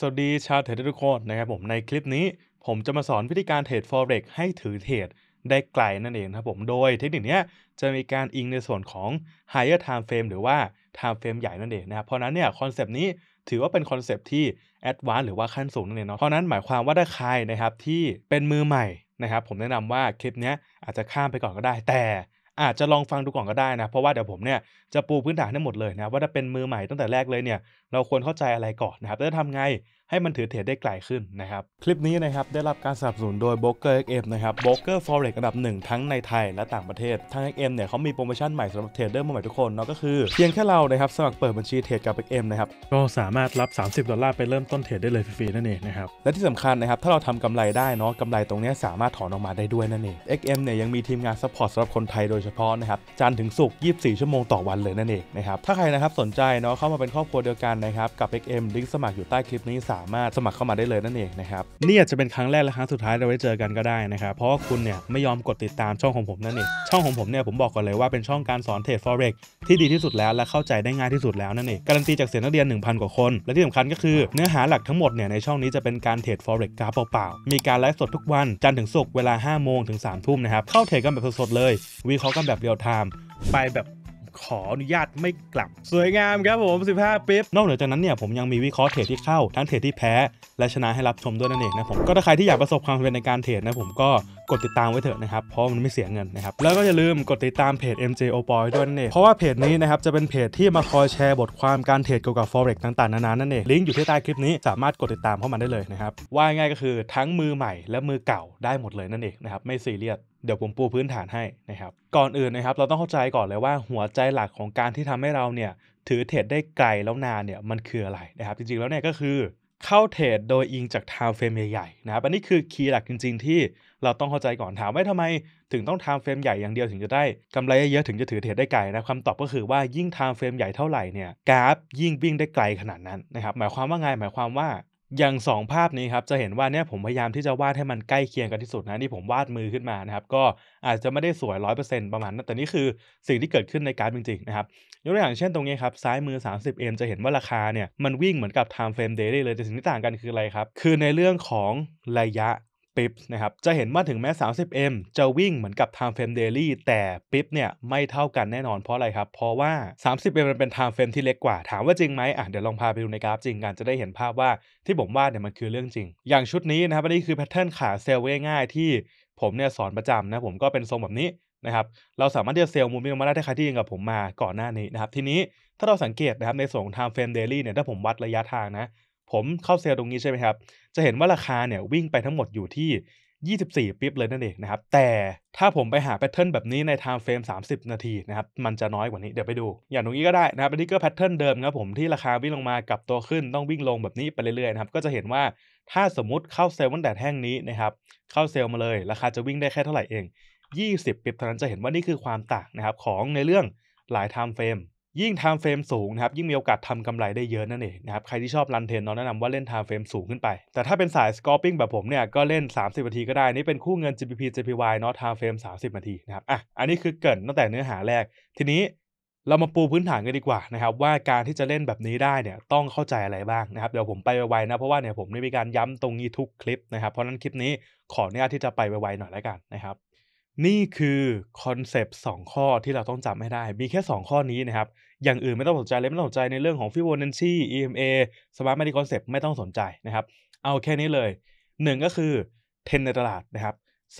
สวัสดี ชาวเทรดทุกคนนะครับผมในคลิปนี้ผมจะมาสอนวิธีการเทรด forex ให้ถือเทรดได้ไกลนั่นเองครับผมโดยเทคนิคนี้จะมีการอิงในส่วนของ higher time frame หรือว่า time frame ใหญ่นั่นเองนะครับเพราะนั้นเนี่ยคอนเซป t นี้ถือว่าเป็นคอนเซปที่ advanced หรือว่าขั้นสูงนั่นเองเนาะเพราะนั้นหมายความว่าถ้าใครนะครับที่เป็นมือใหม่นะครับผมแนะนำว่าคลิปนี้อาจจะข้ามไปก่อนก็ได้ แต่อาจจะลองฟังดูก่อนก็ได้นะเพราะว่าเดี๋ยวผมเนี่ยจะปูพื้นฐานให้หมดเลยนะว่าถ้าเป็นมือใหม่ตั้งแต่แรกเลยเนี่ยเราควรเข้าใจอะไรก่อนนะครับ แล้วทำไง ให้มันถือเทรดได้ไกลขึ้นนะครับ คลิปนี้นะครับ ได้รับการสนับสนุนโดย b r o k e r XM นะครับ b r o k e r Forex อันดับหนึ่งทั้งในไทยและต่างประเทศ ทาง XM เนี่ยเขามีโปรโมชั่นใหม่สำหรับเทรดเดอร์ใหม่ทุกคนเนาะก็คือเพียงแค่เรานะครับ สมัครเปิดบัญชีเทรดกับ XM นะครับก็สามารถรับ 30 ดอลลาร์ไปเริ่มต้นเทรดได้เลยฟรีๆ นั่นเองนะครับ และที่สำคัญนะครับถ้าเราทำกำไรได้เนาะกำไรตรงนี้สามารถถอนออกมาได้ด้วยนั่นเอง XM เนี่ยยังมีทีมงานซัพพอร์ตสำหรับคนไทยโดยเฉพาะนะครับจันถึงศุกร์ 24 ชั่วโมงต่อวันเลยนั่นเองนะครับถ้าใครนะครับสนใจเนาะเข้ามาเป็นครอบครัวเดียวกันนะครับกับ XM ลิงก์สมัครอยู่ใต้คลิปนี้สามารถสมัครเข้ามาได้เลยนั่นเอง นะครับ นี่อาจจะเป็นครั้งแรกและ ครั้ง สุดท้ายเราได้เจอกันก็ได้นะครับเพราะว่าคุณเนี่ยไม่ยอมกดติดตามช่องของผมนั่นเองช่องของผมเนี่ยผมบอกก่อนเลยว่าเป็นช่องการสอนเทรดฟอเร็กที่ดีที่สุดแล้วและเข้าใจได้ง่ายที่สุดแล้วนั่นเองการันตีจากเสียงนักเรียน1,000 กว่าคนและที่สำคัญก็คือเนื้อหาหลักทั้งหมดเนี่ยในช่องนี้จะเป็นการเทรดอเร็กกราฟเปล่าๆมีการไลฟ์สดทุกวันจันทร์ถึงศุกร์เวลา5โมงถึง3ทุ่มนะครับเข้าเทรดกันแบบสดๆเลย วิเคราะห์กันแบบเรียลไทม์ไปแบบขออนุญาตไม่กลับสวยงามครับผม 15ปิ๊บนอกเหนือจากนั้นเนี่ยผมยังมีวิเคราะห์เทรดที่เข้าทั้งเทรดที่แพ้ และชนะให้รับชมด้วยนั่นเองนะผม ก็ถ้าใครที่อยากประสบความสำเร็จในการเทรดนะผมก็ กดติดตามไว้เถอะนะครับ เพราะมันไม่เสียเงินนะครับ แล้วก็อย่าลืมกดติดตามเพจ MJ o b o y ด้วยนั่นเอง เพราะว่าเพจนี้นะครับจะเป็นเพจที่มาคอยแชร์บทความการเทรดเกี่ยวกับ forex ต่าง ๆนานานั่นเองลิงก์อยู่ที่ใต้คลิปนี้สามารถกดติดตามเข้ามาได้เลยนะครับว่าง่ายก็คือทั้งมือใหม่ และมือเก่าได้หมดเลยนั่นเองนะครับไม่ซีเรียสเดี๋ยวผมปูพื้นฐานให้นะครับก่อนอื่นนะครับเราต้องเข้าใจก่อนเลยว่า หัวใจหลักของการที่ทำให้เราเนี่ยถือเทรดได้ไกลแล้วนานเนี่ยมันคืออะไรนะครับจริงๆแล้วเนี่ยก็คือเข้าเทรดโดยอิงจากไทม์เฟรมใหญ่ๆนะครับอันนี้คือคีย์หลักจริง ๆที่ เราต้องเข้าใจก่อนถามว่าทำไมถึงต้องไทม์เฟรมใหญ่อย่างเดียวถึงจะได้กำไรเยอะถึงจะถือเทรดได้ไกลนะคำตอบก็คือว่ายิ่งไทม์เฟรมใหญ่เท่าไหร่เนี่ยกราฟยิ่งวิ่งได้ไกลขนาดนั้นนะครับหมายความว่าไงหมายความว่าอย่าง 2 ภาพนี้ครับ จะเห็นว่าเนี่ยผมพยายามที่จะวาดให้มันใกล้เคียงกันที่สุดนะที่ผมวาดมือขึ้นมานะครับ ก็อาจจะไม่ได้สวย 100%ประมาณ นั้นแต่นี่คือสิ่งที่เกิดขึ้นในการจริงๆ นะครับยกตัวอย่างเช่นตรงนี้ครับ ซ้ายมือ 30M จะเห็นว่าราคาเนี่ย มันวิ่งเหมือนกับ time frame d a ได้เลยแต่สิ่งที่ต่างกันคืออะไรครับคือในเรื่องของระยะปิ๊บนะครับ จะเห็นว่าถึงแม้ 30M จะวิ่งเหมือนกับ Time Frame Daily แต่ปิ๊บเนี่ยไม่เท่ากันแน่นอนเพราะอะไรครับ เพราะว่า 30M มันเป็น Time Frame ที่เล็กกว่า ถามว่าจริงไหมอ่ะเดี๋ยวลองพาไปดูในกราฟจริงกัน จะได้เห็นภาพว่าที่ผมว่าเนี่ยมันคือเรื่องจริง อย่างชุดนี้นะครับอันนี้คือแพทเทิร์นขาเซลล์ง่ายๆ ที่ผมเนี่ยสอนประจำนะผมก็เป็นทรงแบบนี้นะครับ เราสามารถที่จะเซลล์มูมิลงมาได้ถ้าใครที่ยังกับผมมาก่อนหน้านี้นะครับทีนี้ถ้าเราสังเกตนะครับในส่วนของ time frame daily เนี่ยถ้าผมวัดระยะทางนะผมเข้าเซลล์ตรงนี้ใช่ไหมครับ จะเห็นว่าราคาเนี่ยวิ่งไปทั้งหมดอยู่ที่ 24ปิ๊บเลยนั่นเองนะครับ แต่ถ้าผมไปหาแพทเทิร์นแบบนี้ในไทม์เฟรม30 นาทีนะครับ มันจะน้อยกว่านี้เดี๋ยวไปดู อย่างตรงนี้ก็ได้นะครับอันนี้ก็แพทเทิร์นเดิมครับผมที่ราคาวิ่งลงมากับตัวขึ้นต้องวิ่งลงแบบนี้ไปเรื่อยๆนะครับ ก็จะเห็นว่าถ้าสมมติเข้าเซลล์วันแดดแห้งนี้นะครับ เข้าเซลล์มาเลยราคาจะวิ่งได้แค่เท่าไหร่เอง20ปิ๊บเท่านั้นจะเห็นว่านี่คือความต่างนะครับของในเรื่องหลายไทม์เฟรมยิ่งไทม์เฟรมสูงนะครับยิ่งมีโอกาสทำกำไรได้เยอะนั่นเองนะครับใครที่ชอบรันเทนเนอะแนะนำว่าเล่นไทม์เฟรมสูงขึ้นไป แต่ถ้าเป็นสายสกอร์ปิ้งแบบผมเนี่ยก็เล่น 30นาทีก็ได้ นี่เป็นคู่เงิน g p p JPY เนาะไทม์เฟรม30นาทีนะครับอ่ะอันนี้คือเกินตั้งแต่เนื้อหาแรก ทีนี้เรามาปูพื้นฐานกันดีกว่านะครับว่าการที่จะเล่นแบบนี้ได้เนี่ยต้องเข้าใจอะไรบ้างนะครับเดี๋ยวผมไปไวๆนะเพราะว่าเนี่ยผมได้มีการย้ำตรงนี้ทุกคลิปนะครับเพราะนั้นคลิปนี้ขออนุญาตที่จะไปไวๆหน่อยแล้วกันนะครับ นี่คือคอนเซปต์2ข้อที่เราต้องจำให้ได้ มีแค่ 2 ข้อนี้นะครับอย่างอื่นไม่ต้องสนใจเลยไม่ต้องสนใจในเรื่องของ f i ว o n นซี่ EMA Smart Money Concept ไม่ต้องสนใจนะครับเอาแค่นี้เลย 1 ก็คือเทรนในตลาดนะครับ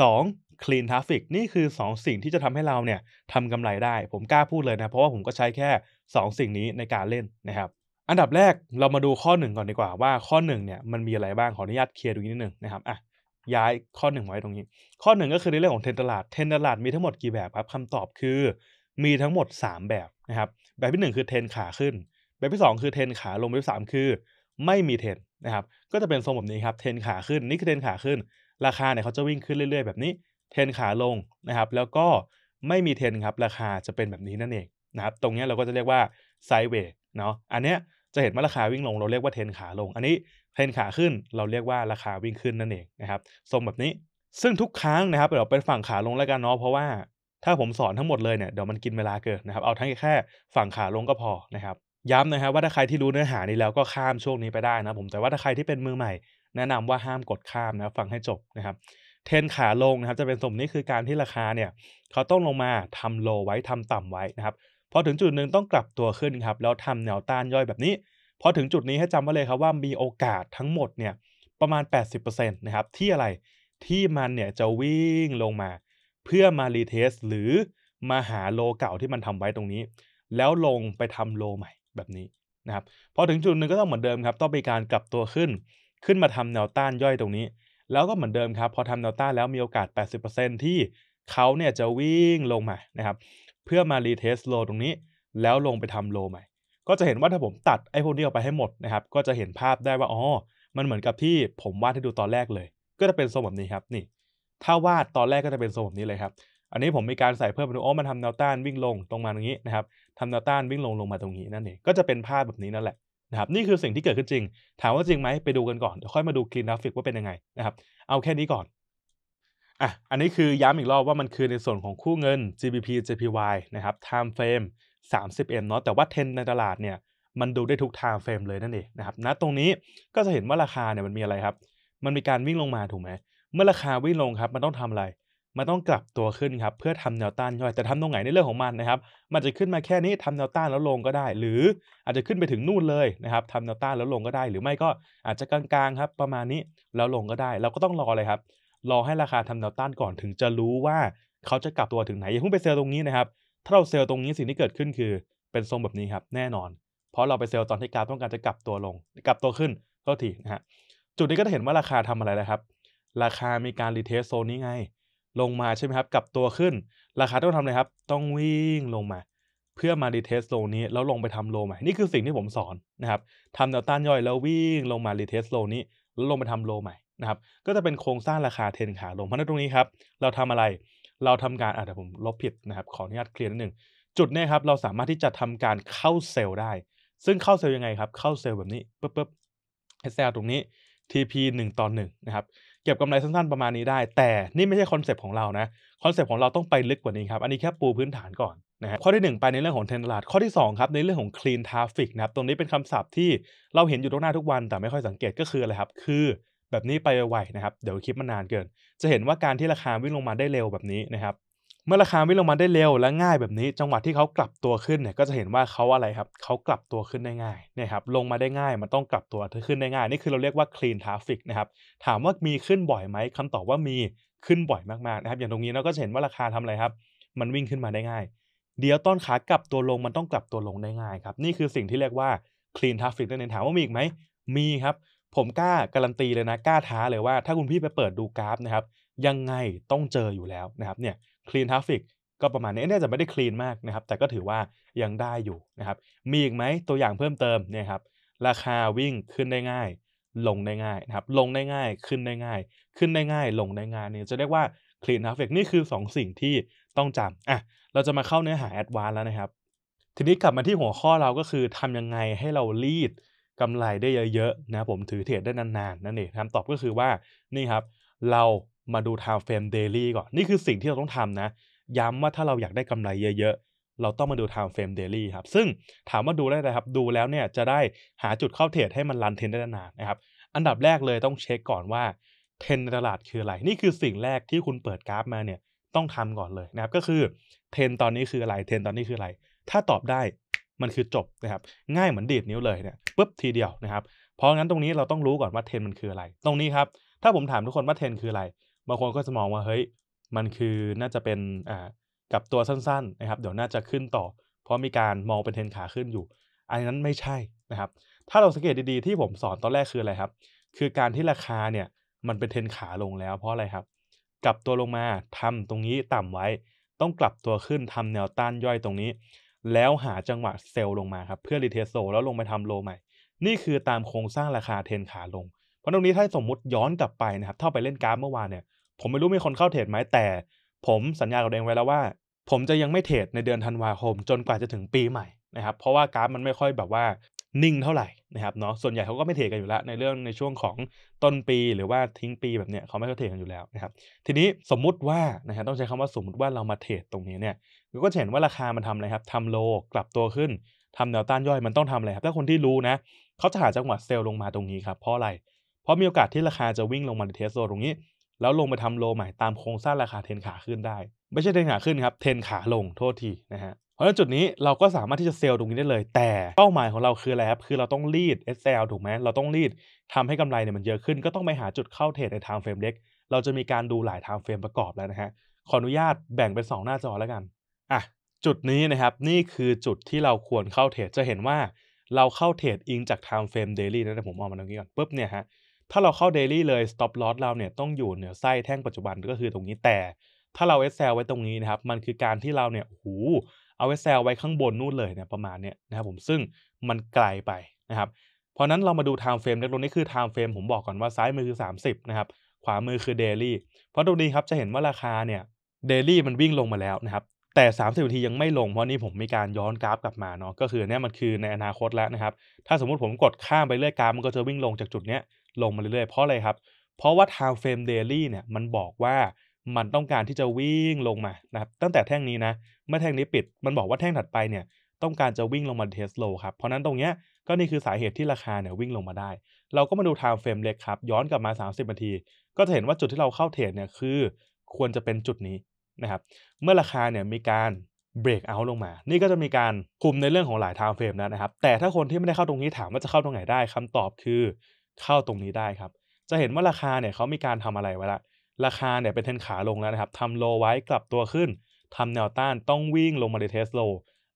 2. Clean Traffic นี่คือ 2 สิ่งที่จะทำให้เราเนี่ยทำกำไรได้ผมกล้าพูดเลยนะ เพราะว่าผมก็ใช้แค่ 2 สิ่งนี้ในการเล่นนะครับอันดับแรกเรามาดูข้อหนึ่งก่อนดีกว่า ว่าข้อหนึ่งเนี่ยมันมีอะไรบ้างขออนุญาตเคลียร์ดูนิดนึงนะครับอ่ะย้ายข้อหนึ่งไว้ตรงนี้ ข้อหนึ่งก็คือในเรื่องของเทนตลาดเทนตลาดมีทั้งหมดกี่แบบครับคำตอบคือมีทั้งหมด 3 แบบนะครับแบบที่ 1 คือเทนขาขึ้น แบบที่ 2 คือเทนขาลงแบบที่3คือ ไม่มีเทนนะครับ ก็จะเป็นทรงแบบนี้ครับ เทนขาขึ้นนี่คือเทนขาขึ้น ราคาเนี่ยเขาจะวิ่งขึ้นเรื่อยๆ แบบนี้ เทนขาลงนะครับแล้วก็ไม่มีเทนครับ ราคาจะเป็นแบบนี้นั่นเองนะครับ ตรงนี้เราก็จะเรียกว่าไซด์เวย์เนาะ อันเนี้ยจะเห็นว่าราคาวิ่งลงเราเรียกว่าเทนขาลง อันนี้เทนขาขึ้นเราเรียกว่าราคาวิ่งขึ้นนั่นเองนะครับทรงแบบนี้ ซึ่งทุกครั้งนะครับเดี๋ยวเป็นฝั่งขาลงแล้วกันเนาะเพราะว่าถ้าผมสอนทั้งหมดเลยเนี่ยเดี๋ยวมันกินเวลาเกินนะครับเอาทั้งแค่ฝั่งขาลงก็พอนะครับย้ำนะครับว่าถ้าใครที่รู้เนื้อหานี้แล้วก็ข้ามช่วงนี้ไปได้นะผมแต่ว่าถ้าใครที่เป็นมือใหม่ แนะนำว่าห้ามกดข้ามนะฟังให้จบนะครับ เทนขาลงนะครับจะเป็นสมนี้คือการที่ราคาเนี่ย เขาต้องลงมา ทำโลไว้ทำต่ำไว้นะครับพอถึงจุดหนึ่งต้องกลับตัวขึ้นครับแล้วทำแนวต้านย่อยแบบนี้พอถึงจุดนี้ให้จำไว้เลยครับว่ามีโอกาสทั้งหมดเนี่ยประมาณ 80%นะครับที่อะไรที่มันเนี่ยจะวิ่งลงมาเพื่อมารีเทสหรือมาหาโลเก่าที่มันทำไว้ตรงนี้ แล้วลงไปทำโลใหม่แบบนี้นะครับ พอถึงจุดหนึ่งก็ต้องเหมือนเดิมครับ ต้องมีการกลับตัวขึ้น ขึ้นมาทำแนวต้านย่อยตรงนี้ แล้วก็เหมือนเดิมครับ พอทำแนวต้านแล้วมีโอกาส 80%ที่เขาเนี่ยจะวิ่งลงมานะครับ เพื่อมารีเทสโลตรงนี้ แล้วลงไปทำโลใหม่ ก็จะเห็นว่าถ้าผมตัดไอ้พวกนี้ออกไปให้หมดนะครับก็จะเห็นภาพได้ว่าอ๋อมันเหมือนกับที่ผมวาดให้ดูตอนแรกเลย ก็จะเป็นทรงแบบนี้ครับนี่ถ้าวาดตอนแรกก็จะเป็นทรงแบบนี้เลยครับ อันนี้ผมมีการใส่เพิ่มไปดูอ๋อมันทำแนวต้านวิ่งลงตรงมาตรงนี้นะครับทำแนวต้านวิ่งลงลงมาตรงนี้นั่นเอง ก็จะเป็นภาพแบบนี้นั่นแหละนะครับ นี่คือสิ่งที่เกิดขึ้นจริง ถามว่าจริงไหมไปดูกันก่อน เดี๋ยวค่อยมาดูคลีนกราฟิกว่าเป็นยังไงนะครับ เอาแค่นี้ก่อน อ่ะ อันนี้คือย้ำอีกรอบว่ามันคือในส่วนของคู่เงิน GBP JPY นะครับ time frame 30M เนาะแต่ว่าเทรนในตลาดเนี่ย มันดูได้ทุก time frame เลยนั่นเองนะครับณนะตรงนี้ก็จะเห็นว่าราคาเนี่ยมันมีอะไรครับ มันมีการวิ่งลงมาถูกไหมเมื่อราคาวิ่งลงครับมันต้องทำอะไร มันต้องกลับตัวขึ้นครับเพื่อทำแนวต้านย่อยแต่ทำตรงไหนในเรื่องของมันนะครับ มันจะขึ้นมาแค่นี้ทำแนวต้านแล้วลงก็ได้ หรืออาจจะขึ้นไปถึงนู่นเลยนะครับทำแนวต้านแล้วลงก็ได้ หรือไม่ก็อาจจะกลางๆครับ ประมาณนี้แล้วลงก็ได้ เราก็ต้องรอเลยครับ รอให้ราคาทำแนวต้านก่อนถึงจะรู้ว่าเขาจะกลับตัวถึงไหนอย่าเพิ่งไปเซลล์ตรงนี้นะครับ ถ้าเราเซลล์ตรงนี้สิ่งที่เกิดขึ้นคือ เป็นทรงแบบนี้ครับ แน่นอน เพราะเราไปเซลล์ตอนที่กราฟต้องการจะกลับตัวลงกลับตัวขึ้นก็ทีนะฮะจุดนี้ก็จะเห็นว่าราคาทำอะไรนะครับราคามีการรีเทสโซนนี้ไง ลงมาใช่ไหมครับกับตัวขึ้น ราคาต้องทำอะไรครับ ต้องวิ่งลงมา เพื่อมารีเทสโซนี้ แล้วลงไปทำโลใหม่ นี่คือสิ่งที่ผมสอนนะครับทำแนวต้านย่อยแล้ววิ่งลงมารีเทสโลนี้แล้วลงไปทำโลใหม่นะครับ ก็จะเป็นโครงสร้างราคาเทนขาลงเพราะนั้นตรงนี้ครับ เราทำอะไร เราทำการอ่ะเดี๋ยวผมลบผิดนะครับ ขออนุญาตเคลียร์นิดหนึ่ง จุดนี้ครับ เราสามารถที่จะทำการเข้าเซลล์ได้ ซึ่งเข้าเซลล์ยังไงครับ เข้าเซลล์แบบนี้ปุ๊บปุ๊บ SL ตรงนี้ TP 1ต่อ1นะครับเก็บกำไรสั้นๆ ประมาณนี้ได้ แต่นี่ไม่ใช่คอนเซปต์ของเรานะ คอนเซปต์ของเราต้องไปลึกกว่านี้ครับ อันนี้แค่ปูพื้นฐานก่อนนะฮะข้อที่ 1 ไปในเรื่องของเทรนด์ตลาด ข้อที่ 2 ครับในเรื่องของคลีนทราฟิกนะครับ ตรงนี้เป็นคำศัพท์ที่เราเห็นอยู่ตรงหน้าทุกวันแต่ไม่ค่อยสังเกตก็คืออะไรครับ คือแบบนี้ไปไวๆนะครับ เดี๋ยวคลิปมันนานเกิน จะเห็นว่าการที่ราคาวิ่งลงมาได้เร็วแบบนี้นะครับเมื่อราคาวิ่งลงมาได้เร็วและง่ายแบบนี้ จังหวะที่เขากลับตัวขึ้นเนี่ยก็จะเห็นว่าเขาอะไรครับเขากลับตัวขึ้นได้ง่ายนะครับลงมาได้ง่าย มันต้องกลับตัวขึ้นได้ง่าย นี่คือเราเรียกว่า clean traffic นะครับถามว่ามีขึ้นบ่อยไหมคำตอบว่ามีขึ้นบ่อยมากๆนะครับอย่างตรงนี้เราก็จะเห็นว่าราคาทำอะไรครับ มันวิ่งขึ้นมาได้ง่าย เดี๋ยวต้นขากลับตัวลงมันต้องกลับตัวลงได้ง่ายครับนี่คือสิ่งที่เรียกว่า clean traffic นั่นเองถามว่ามีอีกไหมมีครับ ผมกล้าการันตีเลยนะกล้าท้าเลยว่าถ้าคุณพี่ไปเปิดดูกราฟนะครับยังไงต้องเจออยู่แล้วนะครับ เนี่ยคลีนทราฟิกก็ประมาณนี้น่ยจะไม่ได้คลีนมากนะครับแต่ก็ถือว่ายังได้อยู่นะครับ มีอีกไหมตัวอย่างเพิ่มเติมเนี่ยครับ ราคาวิ่งขึ้นได้ง่ายลงได้ง่ายนะครับลงได้ง่ายขึ้นได้ง่ายขึ้นได้ง่ายลงได้ง่ายเนี่ยจะเรียกว่าคลีนทราฟิกนี่คือ 2 สิ่งที่ต้องจำอ่ะเราจะมาเข้าเนื้อหาแอดวานแล้วนะครับทีนี้กลับมาที่หัวข้อเราก็คือทำยังไงให้เราลีดกำไรได้เยอะๆนะผมถือเทรดได้นานๆนั่นเองคำตอบก็คือว่านี่ครับเรามาดู time frame daily ก่อน นี่คือสิ่งที่เราต้องทำนะ ย้ำว่าถ้าเราอยากได้กำไรเยอะๆ เราต้องมาดู time frame daily ครับซึ่งถามว่าดูได้ไหมครับ ดูแล้วเนี่ยจะได้หาจุดเข้าเทรดให้มันรันเทนได้นานนะครับอันดับแรกเลยต้องเช็คก่อนว่าเทรนในตลาดคืออะไร นี่คือสิ่งแรกที่คุณเปิดกราฟมาเนี่ยต้องทำก่อนเลยนะครับ ก็คือเทรนตอนนี้คืออะไรเทรนตอนนี้คืออะไร ถ้าตอบได้มันคือจบนะครับง่ายเหมือนดีดนิ้วเลยเนี่ยปุ๊บทีเดียวนะครับเพราะงั้นตรงนี้เราต้องรู้ก่อนว่าเทรนมันคืออะไร ตรงนี้ครับถ้าผมถามทุกคนว่าเทรนคืออะไรบางคนก็จะมองว่าเฮ้ยมันคือน่าจะเป็นอ่ากับตัวสั้นๆนะครับเดี๋ยวน่าจะขึ้นต่อ เพราะมีการมองเป็นเทนขาขึ้นอยู่ อันนั้นไม่ใช่นะครับ ถ้าเราสังเกตดีๆ ที่ผมสอนตอนแรกคืออะไรครับ คือการที่ราคาเนี่ยมันเป็นเทนขาลงแล้ว เพราะอะไรครับกลับตัวลงมาทำตรงนี้ต่ำไว้ ต้องกลับตัวขึ้นทำแนวต้านย่อยตรงนี้ แล้วหาจังหวะเซลล์ลงมาครับเพื่อรีเทสโซแล้วลงไปทำโลใหม่ นี่คือตามโครงสร้างราคาเทนขา ลงเพราะตรงนี้ถ้าสมมุติย้อนกลับไปนะครับเท่าไปเล่นกราฟเมื่อวานเนี่ยผมไม่รู้มีคนเข้าเทรดไหมแต่ ผมสัญญากับเองไว้แล้วว่า ผมจะยังไม่เทรดในเดือนธันวาคมจนกว่าจะถึงปีใหม่นะครับเพราะว่ากราฟมันไม่ค่อยแบบว่านิ่งเท่าไหร่นะครับเนาะส่วนใหญ่เขาก็ไม่เทรดกันอยู่แล้ว ในเรื่องในช่วงของต้นปีหรือว่าทิ้งปีแบบเนี้ยเขาไม่ค่อยเทรดกันอยู่แล้วนะครับทีนี้สมมุติว่านะฮะต้องใช้คำว่าสมมติว่าเรามาเทรดตรงนี้เนี่ยเราก็เห็นว่าราคามันทำอะไรครับทำโลกลับตัวขึ้นทำแนวต้านย่อยมันต้องทำอะไรครับถ้าคนที่รู้นะเขาจะหาจังหวะเซลล์ลงมาตรงนี้ครับเพราะอะไรเพราะมีโอกาสที่ราคาจะวิ่งลงมาในเทสโซตรงนี้แล้วลงมาทำโลใหม่ตามโครงสร้างราคาเทนขาขึ้นได้ ไม่ใช่เทนขาขึ้นครับ เทนขาลงโทษทีนะฮะ เพราะฉะนั้นจุดนี้เราก็สามารถที่จะเซลล์ตรงนี้ได้เลย แต่เป้าหมายของเราคืออะไรครับ คือเราต้องรีด SL ถูกไหมเราต้องรีดทำให้กำไรเนี่ยมันเยอะขึ้นก็ต้องไปหาจุดเข้าเทรดในทางเฟรมเล็ก เราจะมีการดูหลายทางเฟรมประกอบแล้วนะฮะขออนุญาตแบ่งเป็น 2 หน้าจอแล้วกันอ่ะจุดนี้นะครับนี่คือจุดที่เราควรเข้าเทรดจะเห็นว่าเราเข้าเทรดอิงจากไทม์เฟรมเดลี่นะผมออามาตรงนี้ก่อนปุ๊บเนี่ยฮะถ้าเราเข้า daily เลย stop loss เราเนี่ยต้องอยู่เหนือไส้แท่งปัจจุบันก็คือตรงนี้แต่ ถ้าเรา SL ไว้ตรงนี้นะครับมันคือการที่เราเนี่ยหูเอา SL ไว้ข้างบนนู่นเลยเนี่ยประมาณเนี้ยนะครับผมซึ่งมันไกลไปนะครับเพราะนั้นเรามาดู time frame ตรงนี้คือ time frame ผมบอกก่อนว่าซ้ายมือคือ 30 นะครับ ขวามือคือ daily เพราะตรงนี้ครับจะเห็นว่าราคาเนี่ย daily มันวิ่งลงมาแล้วนะครับแต่ 30นาทียังไม่ลงเพราะนี่ผมมีการย้อนกราฟกลับมาเนาะก็คือเนี่ยมันคือในอนาคตแล้วนะครับถ้าสมมุติผมกดข้ามไปเรื่อยกราฟมันก็จะวิ่งลงจากจุดเนี้ยลงมาเรื่อยๆ เพราะอะไรครับ เพราะว่า time frame daily เนี่ยมันบอกว่ามันต้องการที่จะวิ่งลงมานะครับตั้งแต่แท่งนี้นะเมื่อแท่งนี้ปิด มันบอกว่าแท่งถัดไปเนี่ยต้องการจะวิ่งลงมาเทสโลครับเพราะนั้นตรงเนี้ยก็นี่คือสาเหตุที่ราคาเนี่ยวิ่งลงมาได้ เราก็มาดู time frame เล็กครับย้อนกลับมา 30นาที ก็จะเห็นว่าจุดที่เราเข้าเทรดเนี่ยคือ ควรจะเป็นจุดนี้นะครับเมื่อราคาเนี่ยมีการเบรกเอาลงมา นี่ก็จะมีการคุมในเรื่องของหลาย time frame นะครับแต่ถ้าคนที่ไม่ได้เข้าตรงนี้ถามว่าจะเข้าตรงไหนได้ คำตอบคือเข้าตรงนี้ได้ครับ จะเห็นว่าราคาเนี่ยเขามีการทำอะไรไว้ละ ราคาเนี่ยเป็นเทนขาลงแล้วนะครับทำโลไว้กลับตัวขึ้นทำแนวต้านต้องวิ่งลงมาในเทสโล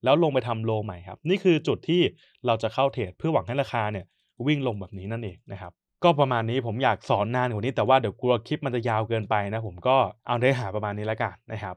แล้วลงไปทำโลใหม่ครับ นี่คือจุดที่เราจะเข้าเทรดเพื่อหวังให้ราคาเนี่ยวิ่งลงแบบนี้นั่นเองนะครับ ก็ประมาณนี้ผมอยากสอนนานกว่านี้แต่ว่าเดี๋ยวกลัวคลิปมันจะยาวเกินไปนะ ผมก็เอาได้หาประมาณนี้แล้วกันนะครับ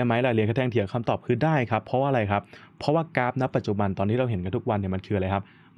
ดได้ไหมล่ะเรียนกระแทงเถียงคำตอบคือได้ครับ เพราะว่าอะไรครับ เพราะว่ากราฟณปัจจุบันตอนที่เราเห็นกันทุกวันเนี่ยมันคืออะไรครับ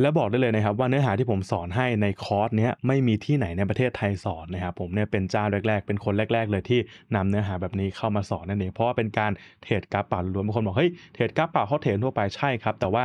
และบอกได้เลยนะครับว่าเนื้อหาที่ผมสอนให้ในคอร์สนี้ไม่มีที่ไหนในประเทศไทยสอนนะครับผมเนี่ยเป็นเจ้าแรกๆเป็นคนแรกๆเลยที่นำเนื้อหาแบบนี้เข้ามาสอนนั่นเองเพราะว่าเป็นการเทรดกราฟป่าล้วนบางคนบอกเฮ้ยเทรดกราฟป่าเขาเทรดทั่วไปใช่ครับ แต่ว่า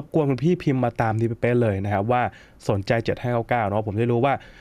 รบกวนคุณพี่พิมพ์มาตามดีเป๊ะเลยนะครับว่าสนใจ7599เนาะผมได้รู้ว่า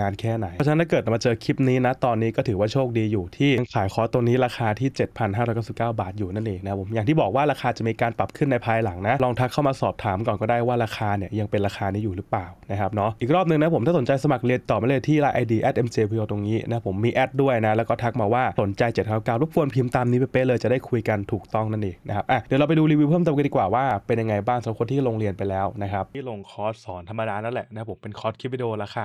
งานแค่ไหนเพราะฉะนั้นถ้าเกิดมาเจอคลิปนี้นะตอนนี้ก็ถือว่าโชคดีอยู่ที่ ขายคอร์สตัวนี้ราคาที่ 7,599บาทอยู่นั่นเองนะผมอย่างที่บอกว่าราคาจะมีการปรับขึ้นในภายหลังนะ ลองทักเข้ามาสอบถามก่อนก็ได้ว่าราคาเนี่ยยังเป็นราคานี้อยู่หรือเปล่านะครับเนาะอีกรอบนึงนะผมถ้าสนใจสมัครเรียนต่อมาเลยที่ไลน์ไอดีแอดเอ็มเจพีโอตรงนี้นะผมมีแอดด้วยนะแล้วก็ทักมาว่าสนใจ7จ็ดเก้ารบกวนพิมพ์ตามนี้ไปเป๊ะเลยจะได้คุยกันถูกต้องนั่นเองนะครับอ่ะเดี๋ยวเราไปดูรีวิวเพิ่มเติมกันดีกว่าว่า เป็นยังไงบ้างสำหรับคนที่ลงเรียนไปแล้วนะครับที่ลงคอร์สสอนธรรมดานั่นแหละนะผมเป็นคอร์สคลิปวิดีโอราคา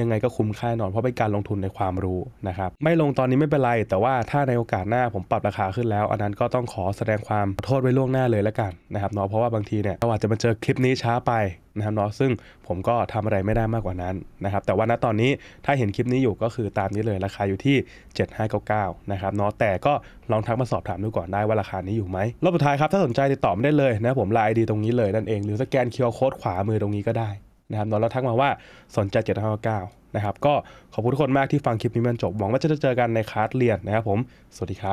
ยังไงก็คุ้มค่าแน่อนเพราะเป็นการลงทุนในความรู้นะครับ ไม่ลงตอนนี้ไม่เป็นไร แต่ว่าถ้าในโอกาสหน้าผมปรับราคาขึ้นแล้ว อันนั้นก็ต้องขอแสดงความโทษไว้ล่วงหน้าเลยแล้วกันนะครับเนาะเพราะว่าบางทีเนี่ยเราอาจจะมาเจอคลิปนี้ช้าไปนะครับเนาะซึ่งผมก็ทำอะไรไม่ได้มากกว่านั้นนะครับ แต่ว่าณตอนนี้ถ้าเห็นคลิปนี้อยู่ก็คือตามนี้เลย ราคาอยู่ที่ 7599 นะครับเนาะแต่ก็ลองทักมาสอบถามดูก่อนได้ว่าราคานี้อยู่ไหมรอบสุดท้ายครับถ้าสนใจติดต่อได้เลยนะผมไลน์ดีตรงนี้เลยนั่นเอง หรือสแกน QR Code ขวามือตรงนี้ก็ได้นะครับ์เราทักมาว่า สนใจ759นะครับ ก็ขอบคุณทุกคนมากที่ฟังคลิปนี้มันจบ หวังว่าจะเจอกันในคลาสเรียนนะครับผม สวัสดีครับ